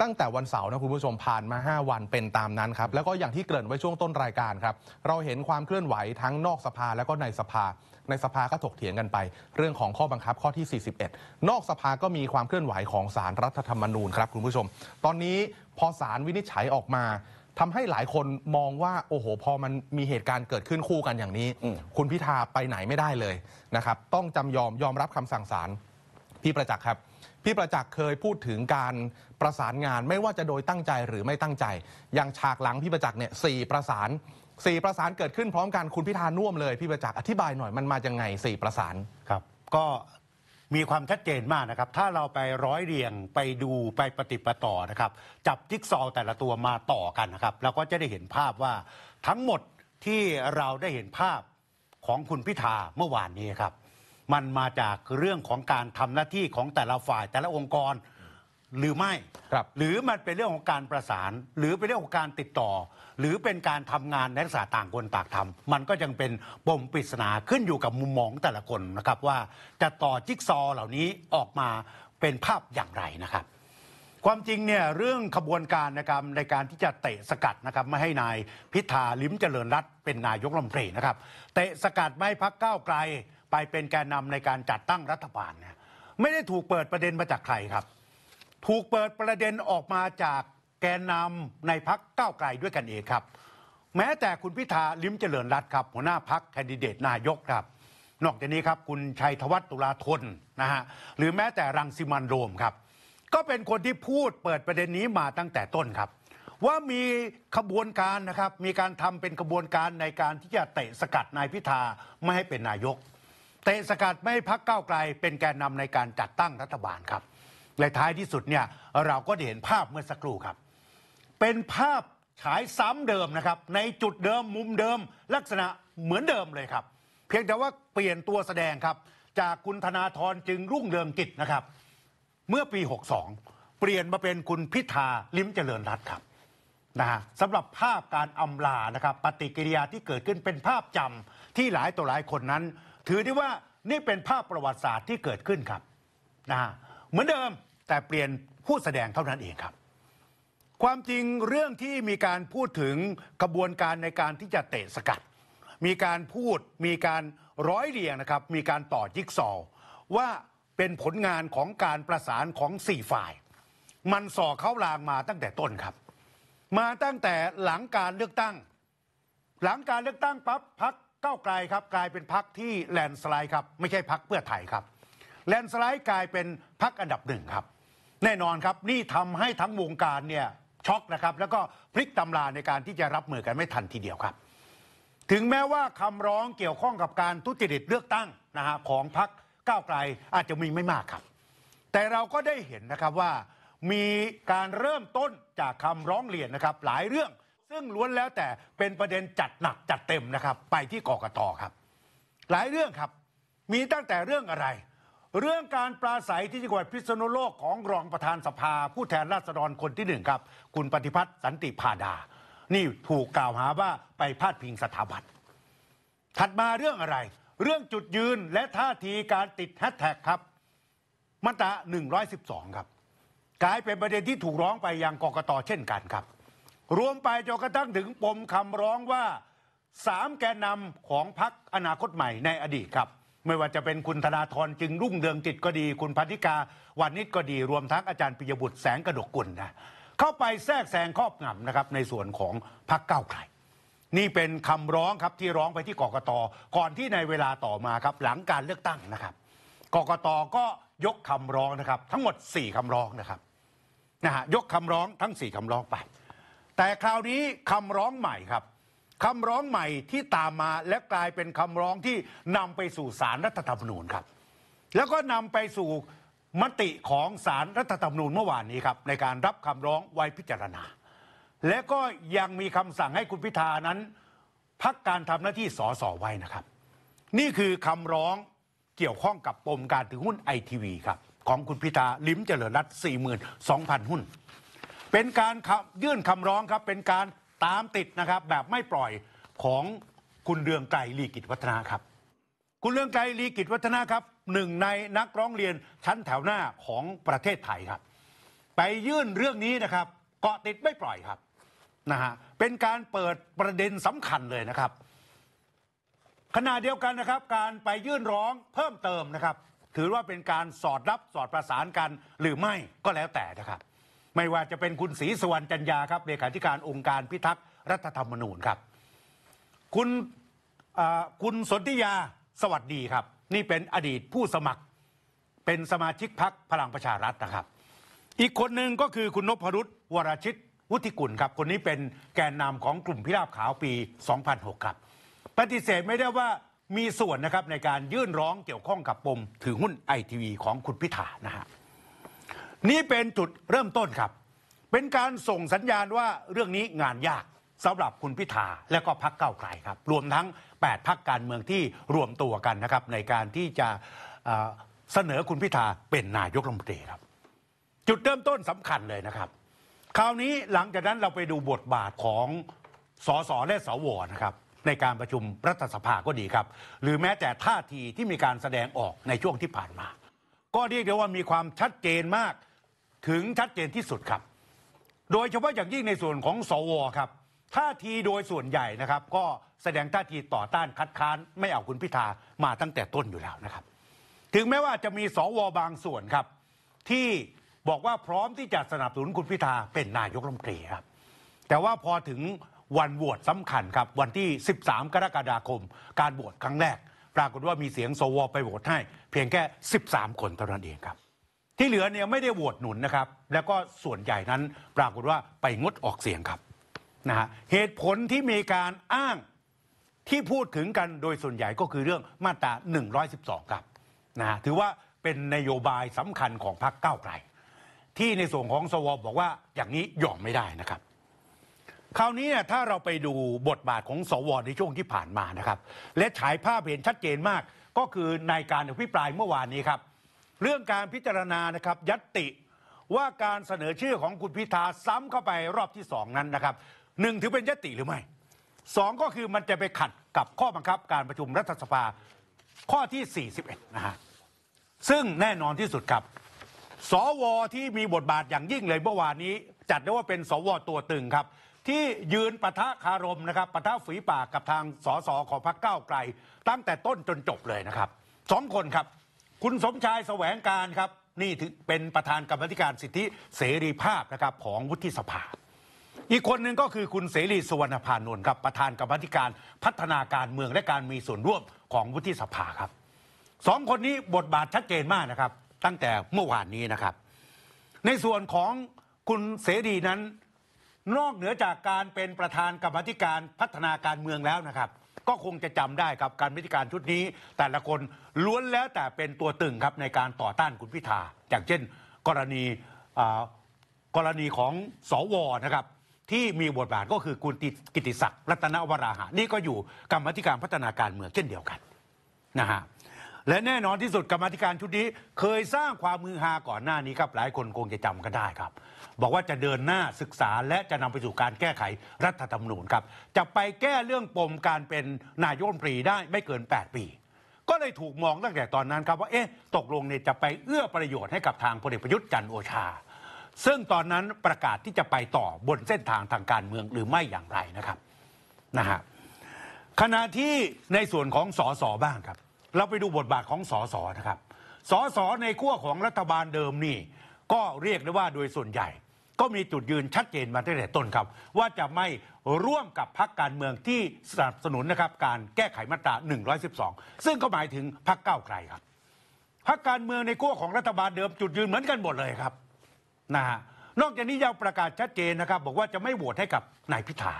ตั้งแต่วันเสาร์นะคุณผู้ชมผ่านมา 5วันเป็นตามนั้นครับ แล้วก็อย่างที่เกริ่นไว้ช่วงต้นรายการครับ เราเห็นความเคลื่อนไหวทั้งนอกสภาแล้วก็ในสภา ในสภาก็ถกเถียงกันไป เรื่องของข้อบังคับข้อที่ 41 นอกสภาก็มีความเคลื่อนไหวของสารรัฐธรรมนูญครับคุณผู้ชม ตอนนี้พอสารวินิจฉัยออกมาทำให้หลายคนมองว่าโอ้โหพอมันมีเหตุการณ์เกิดขึ้นคู่กันอย่างนี้ คุณพิธาไปไหนไม่ได้เลยนะครับ ต้องจำยอมยอมรับคำสั่งศาลพี่ประจักษ์ครับพี่ประจักษ์เคยพูดถึงการประสานงาน ไม่ว่าจะโดยตั้งใจหรือไม่ตั้งใจอย่างฉากหลังพี่ประจักษ์เนี่ยสี่ประสานสี่ประสานเกิดขึ้นพร้อมกันคุณพิธาน่วมเลยพี่ประจักษ์อธิบายหน่อยมันมาจากไงสี่ประสานครับ ก็มีความชัดเจนมากนะครับ ถ้าเราไปร้อยเรียงไปดูไปปฏิปต่อนะครับ จับจิ๊กซอแต่ละตัวมาต่อกันนะครับเราก็จะได้เห็นภาพว่าทั้งหมดที่เราได้เห็นภาพของคุณพิธาเมื่อวานนี้ครับมันมาจากเรื่องของการทำหน้าที่ของแต่ละฝ่ายแต่ละองค์กรหรือไม่ครับหรือมันเป็นเรื่องของการประสาน หรือเป็นเรื่องของการติดต่อ หรือเป็นการทำงานในลักษณะต่างคนต่างทำมันก็ยังเป็นปมปริศนาขึ้นอยู่กับมุมมองแต่ละคนนะครับว่าจะต่อจิ๊กซอเหล่านี้ออกมาเป็นภาพอย่างไรนะครับ ความจริงเนี่ยเรื่องขบวนการนะครับในการที่จะเตะสกัดนะครับไม่ให้นายพิธาลิ้มเจริญรัตเป็นนายกรัฐมนตรีนะครับเตะสกัดไม่พักก้าวไกลไปเป็นแกนนำในการจัดตั้งรัฐบาลเนี่ยไม่ได้ถูกเปิดประเด็นมาจากใครครับ ถูกเปิดประเด็นออกมาจากแกนนำในพักก้าวไกลด้วยกันเองครับ แม้แต่คุณพิธาลิ้มเจริญรัตครับ หัวหน้าพักแคนดิเดตนายกครับ นอกจากนี้ครับคุณชัยธวัฒน์ตุลาธนนะฮะหรือแม้แต่รังสิมันโรมครับก็เป็นคนที่พูดเปิดประเด็นนี้มาตั้งแต่ต้นครับ ว่ามีขบวนการนะครับมีการทำเป็นขบวนการในการที่จะเตะสกัดนายพิธาไม่ให้เป็นนายกเตะสกัดไม่พักเก้าไกล เป็นแกนนำในการจัดตั้งรัฐบาลครับในท้ายที่สุดเนี่ยเราก็เห็นภาพเมื่อสักครู่ครับ เป็นภาพฉายซ้ำเดิมนะครับในจุดเดิมมุมเดิมลักษณะเหมือนเดิมเลยครับ เพียงแต่ว่าเปลี่ยนตัวแสดงครับ จากคุณธนาธรจึงรุ่งเรืองกิจนะครับ เมื่อปี62เปลี่ยนมาเป็นคุณพิธาลิ้มเจริญรัตครับนะฮะสำหรับภาพการอำลานะครับปฏิกิริยาที่เกิดขึ้นเป็นภาพจำที่หลายต่อหลายคนนั้นถือได้ว่านี่เป็นภาพประวัติศาสตร์ที่เกิดขึ้นครับนะเหมือนเดิมแต่เปลี่ยนผู้แสดงเท่านั้นเองครับ ความจริงเรื่องที่มีการพูดถึงกระบวนการในการที่จะเตะสกัด มีการพูดมีการร้อยเรียงนะครับ มีการต่อจิ๊กซอว่าเป็นผลงานของการประสานของสี่ฝ่าย มันส่อเข้าลางมาตั้งแต่ต้นครับ มาตั้งแต่หลังการเลือกตั้ง หลังการเลือกตั้งปั๊บพักก้าวไกลครับกลายเป็นพักที่แลนสไลด์ครับไม่ใช่พักเพื่อไทยครับ แลนสไลด์กลายเป็นพักอันดับหนึ่งครับแน่นอนครับนี่ทำให้ทั้งวงการเนี่ยช็อกนะครับแล้วก็พลิกตำราในการที่จะรับมือกันไม่ทันทีเดียวครับ ถึงแม้ว่าคำร้องเกี่ยวข้องกับการทุจริตเลือกตั้งนะฮะของพักก้าวไกลอาจจะมีไม่มากครับแต่เราก็ได้เห็นนะครับว่ามีการเริ่มต้นจากคำร้องเรียนนะครับหลายเรื่องซึ่งล้วนแล้วแต่เป็นประเด็นจัดหนักจัดเต็มนะครับ ไปที่กกตครับ หลายเรื่องครับมีตั้งแต่เรื่องอะไร เรื่องการปราศัยที่จังหวัดพิษณุโลกของรองประธานสภา ผู้แทนราษฎรคนที่หนึ่งครับ คุณปฏิพัฒน์สันติพาดา นี่ถูกกล่าวหาว่าไปพาดพิงสถาบันถัดมาเรื่องอะไร เรื่องจุดยืนและท่าทีการติดแฮชแท็กครับมาตรา112 ครับกลายเป็นประเด็นที่ถูกร้องไปยังกกตเช่นกันครับรวมไปจนกระทั่งถึงปมคำร้องว่าสามแกนนำของพรรคอนาคตใหม่ในอดีตครับ ไม่ว่าจะเป็นคุณธนาธรจึงรุ่งเรืองกิจก็ดี คุณพันธิกาวันนิดก็ดี รวมทั้งอาจารย์ปิยบุตรแสงกระดกกุลนะ เข้าไปแทรกแซงครอบงำนะครับ ในส่วนของพรรคก้าไกลนี่เป็นคำร้องครับที่ร้องไปที่กกตก่อนที่ในเวลาต่อมาครับหลังการเลือกตั้งนะครับกกตก็ยกคำร้องนะครับ ทั้งหมด4คำร้องนะครับนะฮะยกคำร้องทั้ง4คำร้องไปแต่คราวนี้คำร้องใหม่ครับคำร้องใหม่ที่ตามมาและกลายเป็นคำร้องที่นำไปสู่สารรัฐธรรมนูญครับแล้วก็นำไปสู่มติของสารรัฐธรรมนูญเมื่อวานนี้ครับในการรับคำร้องไว้พิจารณา และก็ยังมีคำสั่งให้คุณพิธานั้น พักการทำหน้าที่สสไว้นะครับ นี่คือคำร้องเกี่ยวข้องกับปมการถือหุ้นไอทีวีครับของคุณพิธาลิ้มเจริญรัตน์42,000 หุ้นเป็นการยื่นคำร้องครับ เป็นการตามติดนะครับ แบบไม่ปล่อยของคุณเรืองไกรลีกิจวัฒนาครับ คุณเรืองไกรลีกิจวัฒนาครับหนึ่งในนักร้องเรียนชั้นแถวหน้าของประเทศไทยครับ ไปยื่นเรื่องนี้นะครับ เกาะติดไม่ปล่อยครับนะฮะเป็นการเปิดประเด็นสำคัญเลยนะครับ ขณะเดียวกันนะครับ การไปยื่นร้องเพิ่มเติมนะครับ ถือว่าเป็นการสอดรับสอดประสานกันหรือไม่ก็แล้วแต่นะครับไม่ว่าจะเป็นคุณศรีสุวรรณจันยาครับเลขาธิการองค์การพิทักษ์รัฐธรรมนูญครับ คุณคุณสนธิยาสวัสดีครับ นี่เป็นอดีตผู้สมัครเป็นสมาชิกพักพลังประชารัฐนะครับ อีกคนหนึ่งก็คือคุณนพรุษวรชิตวุฒิกุลครับคนนี้เป็นแกนนำของกลุ่มพิราบขาวปี 2006 ครับ ปฏิเสธไม่ได้ว่ามีส่วนนะครับในการยื่นร้องเกี่ยวข้องกับปมถือหุ้นไอทีวีของคุณพิธานะฮะนี่เป็นจุดเริ่มต้นครับ เป็นการส่งสัญญาณว่าเรื่องนี้งานยากสำหรับคุณพิธาและก็พักเก้าไกลครับ รวมทั้ง8พักการเมืองที่รวมตัวกันนะครับในการที่จะเสนอคุณพิธาเป็นนายกรัฐมนตรีครับ จุดเริ่มต้นสำคัญเลยนะครับ คราวนี้หลังจากนั้นเราไปดูบทบาทของสสและสวนะครับ ในการประชุมรัฐสภาก็ดีครับ หรือแม้แต่ท่าทีที่มีการแสดงออกในช่วงที่ผ่านมาก็เรียกได้ว่ามีความชัดเจนมากถึงชัดเจนที่สุดครับ โดยเฉพาะอย่างยิ่งในส่วนของสวครับ ท่าทีโดยส่วนใหญ่นะครับ ก็แสดงท่าทีต่อต้านคัดค้านไม่เอาคุณพิธามาตั้งแต่ต้นอยู่แล้วนะครับ ถึงแม้ว่าจะมีสวบางส่วนครับที่บอกว่าพร้อมที่จะสนับสนุนคุณพิธาเป็นนายกรัฐมนตรีครับ แต่ว่าพอถึงวันโหวตสำคัญครับ วันที่ 13 กรกฎาคม การโหวตครั้งแรกปรากฏว่ามีเสียงสวไปโหวตให้ เพียงแค่ 13 คนเท่านั้นเองครับที่เหลือเนี่ยไม่ได้โหวตหนุนนะครับ แล้วก็ส่วนใหญ่นั้นปรากฏว่าไปงดออกเสียงครับนะฮะเหตุผลที่มีการอ้างที่พูดถึงกันโดยส่วนใหญ่ก็คือเรื่องมาตรา 112 ครับนะถือว่าเป็นนโยบายสำคัญของพรรคเก้าไกล ที่ในส่วนของสวบอกว่าอย่างนี้ยอมไม่ได้นะครับ คราวนี้เนี่ยถ้าเราไปดูบทบาทของสว ในช่วงที่ผ่านมานะครับ และฉายภาพเห็นชัดเจนมาก ก็คือในการอภิปรายเมื่อวานนี้ครับเรื่องการพิจารณานะครับยัตติว่าการเสนอชื่อของคุณพิธาซ้ำเข้าไปรอบที่สองนั้นนะครับหนึ่งถือเป็นยติหรือไม่สองก็คือมันจะไปขัดกับข้อบังคับการประชุมรัฐสภา ข้อที่ 41นะฮะซึ่งแน่นอนที่สุดครับสวที่มีบทบาทอย่างยิ่งเลยเมื่อวานนี้ จัดได้ว่าเป็นสวตัวตึงครับ ที่ยืนประทะคารมนะครับประทะฝีปากกับทางสสของพรรคก้าไกลตั้งแต่ต้นจนจบเลยนะครับสองคนครับคุณสมชายแสวงการครับ นี่ถือเป็นประธานกรรมธิการสิทธิเสรีภาพนะครับของวุฒิสภา อีกคนหนึ่งก็คือคุณเสรีสุวรรณพานนท์ครับประธานกรรมธิการพัฒนาการเมืองและการมีส่วนร่วมของวุฒิสภาครับสองคนนี้บทบาทชัดเจนมากนะครับ ตั้งแต่เมื่อวานนี้นะครับ ในส่วนของคุณเสรีนั้น นอกเหนือจากการเป็นประธานกรรมธิการพัฒนาการเมืองแล้วนะครับก็คงจะจำได้ครับการวิธีการชุดนี้ แต่ละคนล้วนแล้วแต่เป็นตัวตึงครับในการต่อต้านคุณพิธาอย่างเช่น กรณีกรณีของสอวนะครับ ที่มีบทบาทก็คือคุณกิติศักดิ์รัตนวราหะนี่ก็อยู่กรรมธิการพัฒนาการเมืองเช่นเดียวกัน นะฮะและแน่นอนที่สุดกรรมธิการชุดนี้เคยสร้างความมือฮาก่อนหน้านี้ครับ หลายคนคงจะจำกันได้ครับ บอกว่าจะเดินหน้าศึกษา และจะนำไปสู่การแก้ไขรัฐธรรมนูญครับจะไปแก้เรื่องปมการเป็นนายกรัฐมนตรีได้ไม่เกิน 8 ปี ก็เลยถูกมองตั้งแต่ตอนนั้นครับ ว่าเอ๊ะตกลงเนี่ยจะไปเอื้อประโยชน์ให้กับทางพลเอกประยุทธ์จันโอชา ซึ่งตอนนั้นประกาศที่จะไปต่อบนเส้นทางทางการเมืองหรือไม่อย่างไรนะครับนะฮะขณะที่ในส่วนของสสบ้างครับเราไปดูบทบาทของสสนะครับสสในขั้วของรัฐบาลเดิมนี่ก็เรียกได้ว่าโดยส่วนใหญ่ ก็มีจุดยืนชัดเจนมาตั้งแต่ต้นครับ ว่าจะไม่ร่วมกับพรรคการเมืองที่สนับสนุนนะครับ การแก้ไขมาตรา 112 ซึ่งก็หมายถึงพรรคก้าไกลครับพรรคการเมืองในขั้วของรัฐบาลเดิมจุดยืนเหมือนกันหมดเลยครับนะฮะนอกจากนี้ยังประกาศชัดเจนนะครับบอกว่าจะไม่โหวตให้กับนายพิธา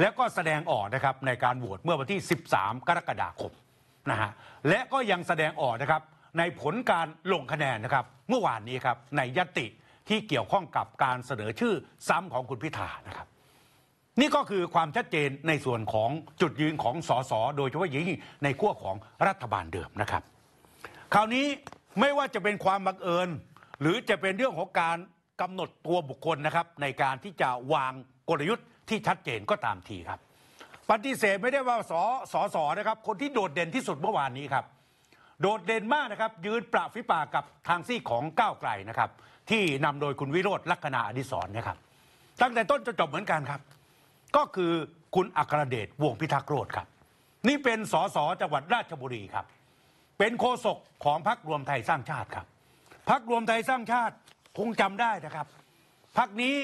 แล้วก็แสดงออกนะครับในการโหวตเมื่อวันที่ 13 กรกฎาคมนะฮะและก็ยังแสดงออกนะครับในผลการลงคะแนนนะครับเมื่อวานนี้ครับในยติที่เกี่ยวข้องกับการเสนอชื่อซ้ำของคุณพิธานะครับนี่ก็คือความชัดเจนในส่วนของจุดยืนของสสโดยเฉพาะยิ่งในขั้วของรัฐบาลเดิมนะครับคราวนี้ไม่ว่าจะเป็นความบังเอิญหรือจะเป็นเรื่องของการกำหนดตัวบุคคลนะครับในการที่จะวางกลยุทธ์ที่ชัดเจนก็ตามทีครับปฏิเสธไม่ได้ว่าสอสอสอนะครับ คนที่โดดเด่นที่สุดเมื่อวานนี้ครับ โดดเด่นมากนะครับ ยืนประฟิปากับทางซี่ของก้าวไกลนะครับ ที่นำโดยคุณวิโรธลักษณะอดิศรนะครับ ตั้งแต่ต้นจนจบเหมือนกันครับ ก็คือคุณอัครเดชวงพิทักษ์โรธครับ นี่เป็นสอสอจังหวัดราชบุรีครับเป็นโฆษกของพักรวมไทยสร้างชาติครับพักรวมไทยสร้างชาติคงจำได้นะครับพักนี้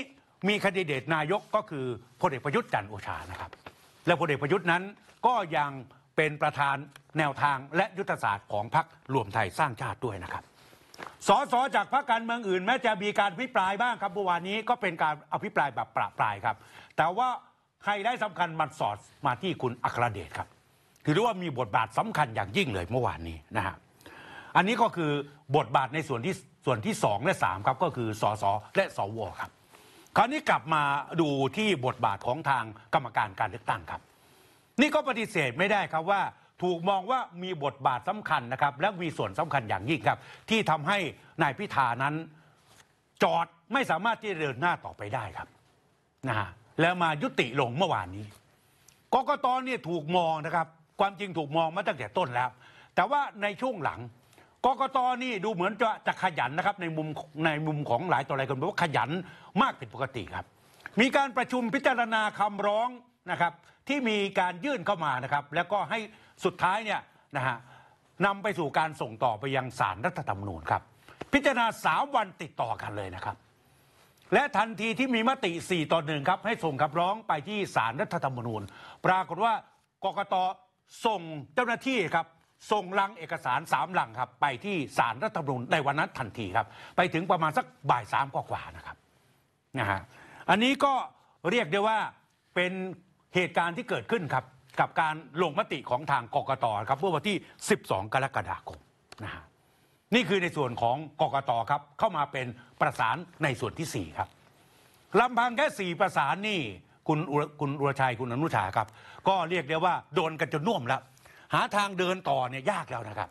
มีคดีเดตนายกก็คือพลเอกประยุทธ์จันทร์โอชานะครับและพลเอกประยุทธ์นั้นก็ยังเป็นประธานแนวทางและยุทธศาสตร์ของพรรครวมไทยสร้างชาติด้วยนะครับ สอสอจากพรรคการเมืองอื่นแม้จะมีการอภิปรายบ้างครับเมื่อวานนี้ก็เป็นการอภิปรายแบบประปรายครับ แต่ว่าใครได้สสำคัญมันสอดมาที่คุณอัครเดชครับถือว่ามีบทบาทสำคัญอย่างยิ่งเลยเมื่อวานนี้นะฮะอันนี้ก็คือบทบาทในส่วนที่ส่วนที่ 2 และ3ครับก็คือสอสอและสวครับคราวนี้กลับมาดูที่บทบาทของทางกรรมการการเลือกตั้งครับ นี่ก็ปฏิเสธไม่ได้ครับว่าถูกมองว่ามีบทบาทสำคัญนะครับ และมีส่วนสำคัญอย่างยิ่งครับ ที่ทำให้นายพิธานั้น จอดไม่สามารถที่จะเดินหน้าต่อไปได้ครับนะฮะแล้วมายุติลงเมื่อวานนี้กกตเนี่ยถูกมองนะครับ ความจริงถูกมองมาตั้งแต่ต้นแล้ว แต่ว่าในช่วงหลังกกตนี่ดูเหมือนจะจะขยันนะครับในมุมในมุมของหลายต่อหลายคนบอกว่าขยันมากผิดปกติครับ มีการประชุมพิจารณาคำร้องนะครับ ที่มีการยื่นเข้ามานะครับ แล้วก็ให้สุดท้ายเนี่ยนะฮะนำไปสู่การส่งต่อไปยังศาลรรัฐธรรมนูญครับ พิจารณาสามวันติดต่อกันเลยนะครับ และทันทีที่มีมติ 4 ต่อหนึ่งครับ ให้ส่งคำร้องไปที่ศาลรรัฐธรรมนูญ ปรากฏว่ากกตส่งเจ้าหน้าที่ครับส่งลังเอกสารสามลังครับไปที่ศาลรัฐธรรมนูญในวันนั้นทันทีครับไปถึงประมาณสักบ่ายสามกว่าๆนะครับนะฮะอันนี้ก็เรียกได้ว่าเป็นเหตุการณ์ที่เกิดขึ้นครับกับการลงมติของทางกกตครับเมื่อวันที่ 12 กรกฎาคมนะฮะนี่คือในส่วนของกกตครับเข้ามาเป็นประสานในส่วนที่4ครับลำพังแค่สี่ประสานนี่คุณคุณอุรชัยคุณอนุชาครับก็เรียกได้ว่าโดนกันจนน่วมแล้วหาทางเดินต่อเนี่ยยากแล้วนะครับ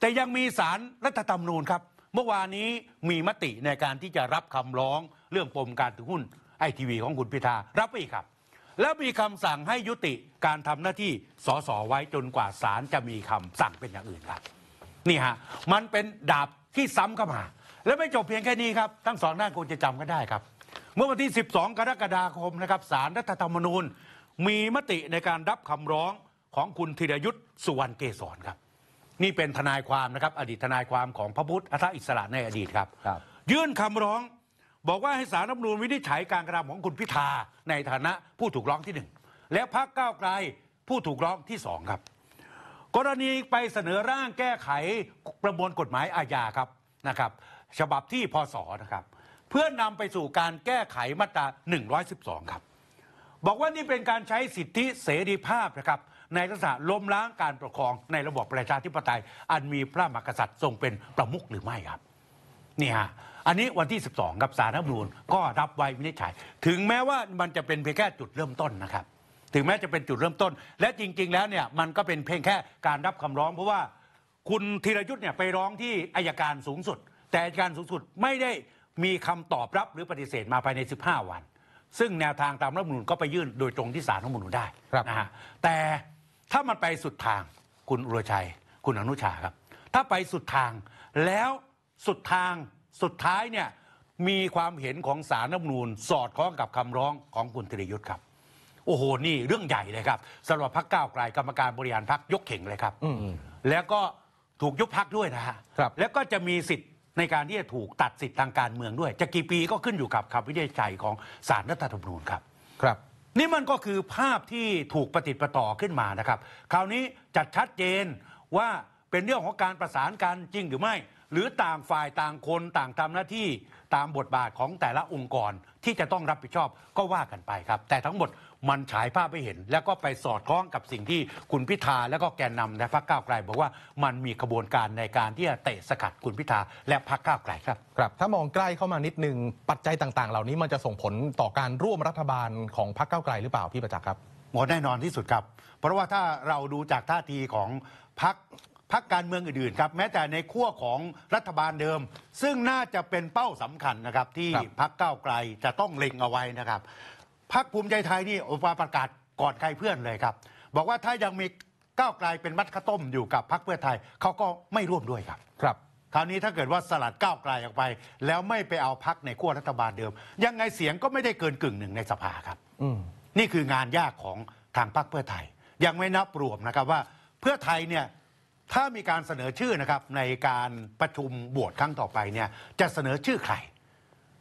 แต่ยังมีสารรัฐธรรมนูญครับ เมื่อวานนี้มีมติในการที่จะรับคำร้องเรื่องปมการถือหุ้นไอทีวีของคุณพิธา รับไปครับ แล้วมีคำสั่งให้ยุติการทำหน้าที่สสไว้จนกว่าสารจะมีคำสั่งเป็นอย่างอื่นครับนี่ฮะมันเป็นดาบที่ซ้ำเข้ามาและไม่จบเพียงแค่นี้ครับทั้งสองด้านครจะจำกันได้ครับ เมื่อวันที่ 12 กรกฎาคมนะครับสารรัฐธรรมนูญ มีมติในการรับคำร้องของคุณธีรยุทธ์สุวรรณเกษรครับนี่เป็นทนายความนะครับอดีตทนายความของพระพุทธอัฐอิสระในอดีตครับครับยื่นคำร้องบอกว่าให้สารรัฐมนูลวินิจฉัยการกระทำของคุณพิธา ในฐานะผู้ถูกร้องที่หนึ่งและพรรคก้าวไกลผู้ถูกร้องที่สองครับกรณีไปเสนอร่างแก้ไขประมวลกฎหมายอาญาครับนะครับ ฉบับที่พศนะครับ เพื่อนำไปสู่การแก้ไขมาตรา112ครับบอกว่านี่เป็นการใช้สิทธิเสรีภาพนะครับ ในลักษณะล้มล้างการปกครองในระบบประชาธิปไตย อันมีพระมหากษัตริย์ทรงเป็นประมุขหรือไม่ครับนี่ฮะอันนี้วันที่ 12 กับสารรัฐมนูลก็รับไว้วินิจฉัย ถึงแม้ว่ามันจะเป็นเพียงแค่จุดเริ่มต้นนะครับ ถึงแม้จะเป็นจุดเริ่มต้น และจริง ๆ แล้วเนี่ยมันก็เป็นเพียงแค่การรับคำร้องเพราะว่า คุณธีรยุทธ์เนี่ยไปร้องที่อายการสูงสุด แต่อายการสูงสุดไม่ได้มีคำตอบรับหรือปฏิเสธมาภายใน 15 วันซึ่งแนวทางตามรัฐธรรมนูญก็ไปยื่นโดยตรงที่ศาลรัฐธรรมนูญได้นะฮะแต่ถ้ามันไปสุดทางคุณอุรชัย คุณอนุชาครับ ถ้าไปสุดทางแล้วสุดทางสุดท้ายเนี่ยมีความเห็นของสารรัฐธรรมนูญสอดคล้องกับคำร้องของคุณธีรยุทธ์ครับ โอ้โหนี่เรื่องใหญ่เลยครับสำหรับพักก้าวไกลกรรมการบริหารพักยกเข่งเลยครับแล้วก็ถูกยุบพักด้วยนะฮะแล้วก็จะมีสิทธิในการที่จะถูกตัดสิทธิ์ทางการเมืองด้วย จะกี่ปีก็ขึ้นอยู่กับคำวินิจฉัยของศาลรัฐธรรมนูญครับครับ นี่มันก็คือภาพที่ถูกประติดประต่อขึ้นมานะครับ คราวนี้จัดชัดเจนว่าเป็นเรื่องของการประสานกันจริงหรือไม่ หรือต่างฝ่ายต่างคนต่างทำหน้าที่ตามบทบาทของแต่ละองค์กรที่จะต้องรับผิดชอบก็ว่ากันไปครับ แต่ทั้งหมดมันฉายภาพไม่เห็นแล้วก็ไปสอดคล้องกับสิ่งที่คุณพิธาและก็แกนนำในพรรคก้าวไกลบอกว่ามันมีกระบวนการในการที่จะเตะสกัดคุณพิธาและพรรคก้าวไกลครับครับถ้ามองใกล้เข้ามานิดนึงปัจจัยต่าง ๆ เหล่านี้มันจะส่งผลต่อการร่วมรัฐบาล ของพรรคก้าวไกลหรือเปล่าพี่ประจักษ์ครับหมดแน่นอนที่สุดครับ เพราะว่าถ้าเราดูจากท่าทีของพรรคพรรคการเมืองอื่นๆครับแม้แต่ในขั้วของรัฐบาลเดิม ซึ่งน่าจะเป็นเป้าสำคัญนะครับที่พรรคก้าวไกลจะต้องเล็งเอาไว้นะครับพักภูมิใจไทยนี่ออกมาประกาศกอดใครเพื่อนเลยครับ บอกว่าถ้ายังมีก้าวไกลเป็นมัดข้าต้มอยู่กับพักเพื่อไทยเขาก็ไม่ร่วมด้วยครับ ครับ คราวนี้ถ้าเกิดว่าสลัดก้าวไกลออกไป แล้วไม่ไปเอาพักในขั้วรัฐบาลเดิม ยังไงเสียงก็ไม่ได้เกินกึ่งหนึ่งในสภาครับนี่คืองานยากของทางพักเพื่อไทย ยังไม่นับรวมนะครับ ว่าเพื่อไทยเนี่ยถ้ามีการเสนอชื่อนะครับ ในการประชุมบวชครั้งต่อไปเนี่ยจะเสนอชื่อใคร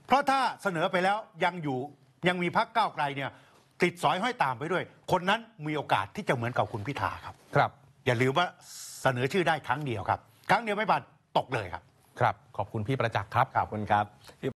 เพราะถ้าเสนอไปแล้วยังอยู่ยังมีพักเก้าวไกลเนี่ยติดสอยห้อยตามไปด้วย คนนั้นมีโอกาสที่จะเหมือนกับคุณพิธาครับครับ อย่าลืมว่าเสนอชื่อได้ครั้งเดียวครับ ครั้งเดียวไม่ผ่านตกเลยครับ ครับขอบคุณพี่ประจักษ์ครับ ขอบคุณครับ